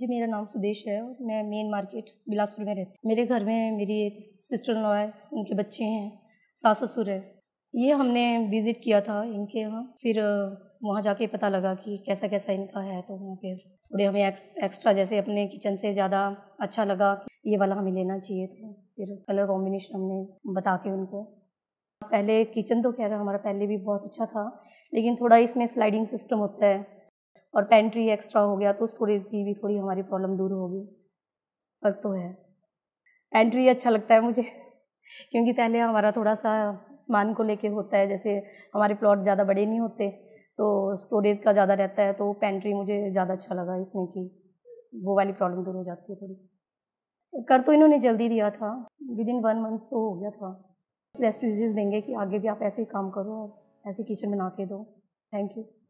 जी मेरा नाम सुदेश है और मैं मेन मार्केट बिलासपुर में रहती मेरे घर में मेरी एक सिस्टर लॉ है उनके बच्चे हैं सास ससुर है ये हमने विज़िट किया था इनके यहाँ फिर वहाँ जाके पता लगा कि कैसा कैसा इनका है तो वहाँ फिर थोड़े हमें एक, एक्स्ट्रा जैसे अपने किचन से ज़्यादा अच्छा लगा ये वाला हमें लेना चाहिए तो फिर कलर कॉम्बिनेशन हमने बता के उनको पहले किचन तो खैर हमारा पहले भी बहुत अच्छा था लेकिन थोड़ा इसमें स्लाइडिंग सिस्टम होता है और पेंट्री एक्स्ट्रा हो गया तो स्टोरेज की भी थोड़ी हमारी प्रॉब्लम दूर होगी फ़र्क तो है पेंट्री अच्छा लगता है मुझे क्योंकि पहले हमारा थोड़ा सा सामान को लेके होता है जैसे हमारे प्लॉट ज़्यादा बड़े नहीं होते तो स्टोरेज का ज़्यादा रहता है तो पेंट्री मुझे ज़्यादा अच्छा लगा इसमें कि वो वाली प्रॉब्लम दूर हो जाती है थोड़ी कर तो इन्होंने जल्दी दिया था विद इन वन मंथ तो हो गया था बेस्ट विजेज देंगे कि आगे भी आप ऐसे ही काम करो और ऐसे किचन बना के दो थैंक यू